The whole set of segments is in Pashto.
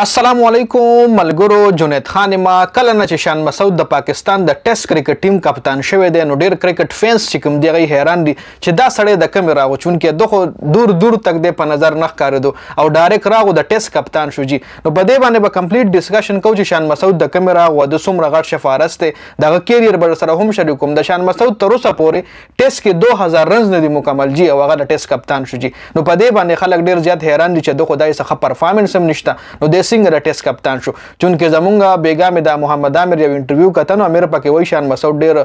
السلام علیکم ملګرو جنید خان ما کله نه چې شان مسعود د پاکستان د ټیسټ کرکټ ټیم کپتان شوی دی نو ډیر کرکټ فینس چې کوم دی غي حیران دي چې دا سړی د کم راغو چون کې دغه دور دور تک دی په نظر نه ښکارېدو او ډایرک راغو د ټیسټ کپتان شو جی نو په دې باندې به کمپلیټ ډیسکشن کو چې شان مسعود د کم راغو د سومره غټ شفارس ته دغه کیریر بر سره هم شریکوم د شان مسعود تر اوسه پورې ټیسټ کې 2000 رنز نه دي مکمل جی او هغه د ټیسټ کپتان شو جی نو په دې باندې خلک ډیر زیات حیران دي چې د خدای څخه پرفارمنس هم نشته نو د څنګه د ټیسټ کپتان شو چونکه زمونږ بیګام د محمد عامر یو انټرویو کتنو امیر پکې وای شان مسعود ډیر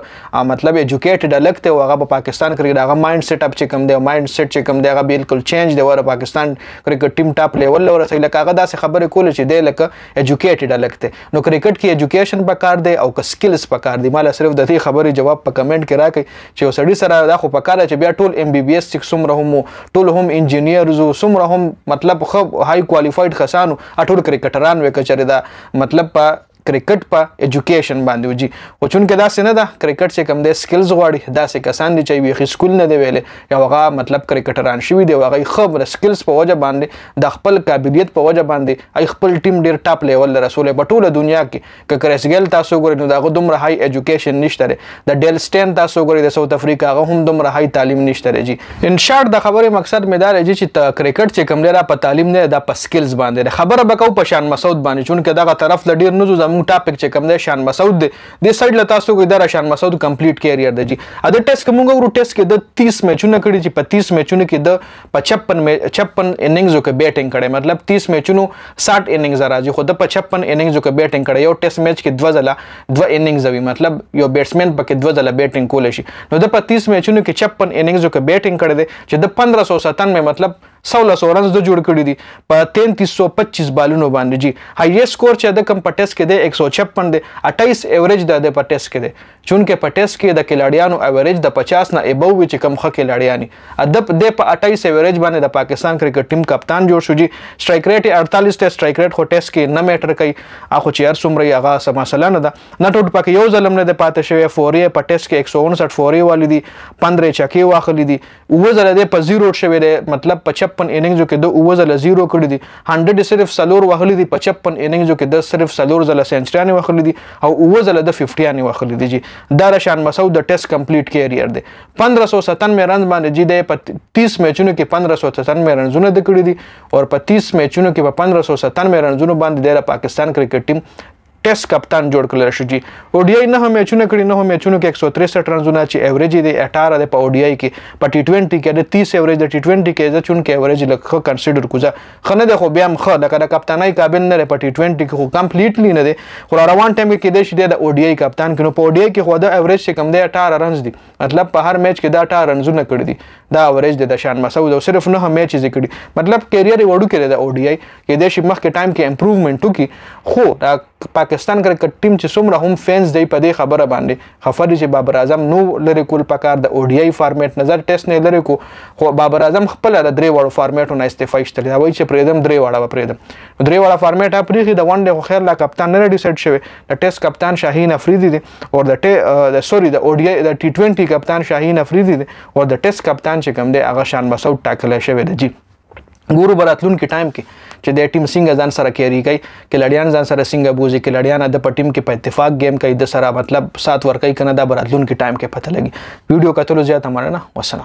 مطلب ایجوکیټډ لګته او هغه په پاکستان کرکټ هغه مایند سیټ اپ چې کوم دی مایند سیټ چې کوم دی هغه بالکل چینج دی ور پاکستان کرکټ ټیم ټاپ لیول لور سره لکه هغه داسې خبرې کول چې دی لکه ایجوکیټډ لګته نو کرکټ کې ایجوکیشن پکار دی او که سکلز پکار دی مال صرف د دې خبرې جواب په کمنټ کې راکړي چې وسړي سره دا خو پکاره چې بیا ټول ام بی بی اس 6 سمره هم ټول هم انجینیرز او سمره هم مطلب خو های کوالیفایډ خسانو اټول کرکټران وکړي چې دا مطلب په کرکټ په اډوکیشن باندې وږي خو چونکې داسې نه ده کرکټ چې کوم دی سکلز غواړي داسې کسان دي چې بیخي سکول نه دی ویلې یا هغه مطلب کرکټران شوي دي هغوی ښه مره سکلز په وجه باندې د خپل قابلیت په وجه باندې هغوی خپل ټیم ډېر ټاپ لیول له رسولی په ټوله دنیا کې که کرسګیل تاسو وګورئ نو د هغه دومره های اډوکیشن نشته دی د ډیل سټین تاسو وګورئ د ساوت افریقا هغه هم دومره های تعلیم نشته دی جی ان شارټ د خبرې مقصد مې دا دی چې کرکټ چې کوم دی را په تعلیم نه دا په سکلز باندې خبره به کوو په شان مسعود باندې چونکې دغه طرف له ډېر نزو زموږ زموږ ټاپک چې کوم دی شان مسعود دی د سایډ له تاسو کو اداره شان مسعود کمپلیټ کیریئر دی جی ا د ټیسټ کوم غوړو ټیسټ کې د 30 میچونه کړي چې په 30 میچونه کې د 55 56 اننګزو کې بیټینګ کړي مطلب 30 میچونو 60 اننګز راځي خو د 55 اننګزو کې بیټینګ کړي یو ټیسټ میچ کې دوه ځله دوه اننګز وي مطلب یو بیټسمین پکې دوه ځله بیټینګ کول شي نو د 30 میچونو کې 56 اننګزو کې بیټینګ کړي دي چې د 1597 مطلب 1600 رنز د جوړ کړي دي په 3325 بالونو باندې جی هایست سکور چې د کم پټس کې د 156 دی 28 ایوریج د په ټیسټ کې دی چون کې په ټیسټ کې د کلاډیانو ایوریج د 50 نه ایبو وی چې کم خه کلاډیانی ادب د په 28 ایوریج باندې د پاکستان کرکټ ټیم کپتان جوړ شو جی سټرایک ریټ 48 ټیسټ سټرایک ریټ خو ټیسټ کې نه میټر کوي اخو چې هر څومره هغه سم مسله نه ده نه ټوټ پکې یو ظلم نه ده پاتې شوی فورې په ټیسټ کې 159 فورې والی دي 15 چکی واخلي دي وزل د په زیرو شوی دی مطلب 55 اننګزو کې د وزل زیرو کړی دي 100 صرف سلور واخلي دي 55 اننګزو کې د صرف سلور زل سنچریانی واخلي دي او اوه ځله د 50یانی واخلي دي چې دا رشان مسعود د ټیسټ کمپلیټ کیریئر دی 1597 رن باندې جی د 30 میچونو کې 1597 رنونه د کړی دي او په 30 میچونو کې په 1597 رنونو باندې د پاکستان کرکټ ټیم ټیسټ کپتان جوړ کړل راشي او ډي آی نه هم میچونه کړی نه هم میچونه کې 163 رنونه چې اوریج دی 18 دی په او ډي آی کې په ټي 20 کې د 30 اوریج د ټي 20 کې ځکه چې اوریج لکه کنسیډر کوځه خنه د خو بیا هم خه د کپتانای قابل نه په ټي 20 کې خو کمپلیټلی نه دی خو روان ټایم کې کېدای شي د او ډي آی کپتان کینو په او ډي آی کې خو د اوریج کم دی 18 رنز دی مطلب په هر میچ کې دا 18 رنزونه کړی دي دا اوریج د شان مسعود او صرف نه هم میچ ذکر مطلب کیریئر وړو کې د او ډي آی کې د شي مخکې ټایم کې امپروومنت وکي خو دا پاکستان کرکټ ټیم چې څومره هم فینس دی په دې خبره باندې خفر چې بابر اعظم نو لری کول پکار د او ډي آی فارمیټ نظر ټیسټ نه لری کو خو بابر اعظم خپل د درې وړو فارمیټونو استفای شته دا وایي چې پرېدم درې وړه به پرېدم درې وړه فارمیټ اپریخي د ون ډے خو خیر لا کپتان نه ډیسایډ شوی د ټیسټ کپتان شاهین افریدی دی او د سوري د او ډي آی د ټي 20 کپتان شاهین افریدی دی او د ټیسټ کپتان چې کوم دی هغه شان مسعود ټاکل شوی دی جی ګورو براتلون کې ټایم کې چې د ټیم څنګه ځان سره کیری کوي کلډیان ځان سره څنګه بوزي کلډیان د پټیم کې په اتفاق گیم کوي د سره مطلب سات ور کوي کنه دا براتلون کې ټایم کې پته لګي ویډیو کتلو زیات امره نه وسنه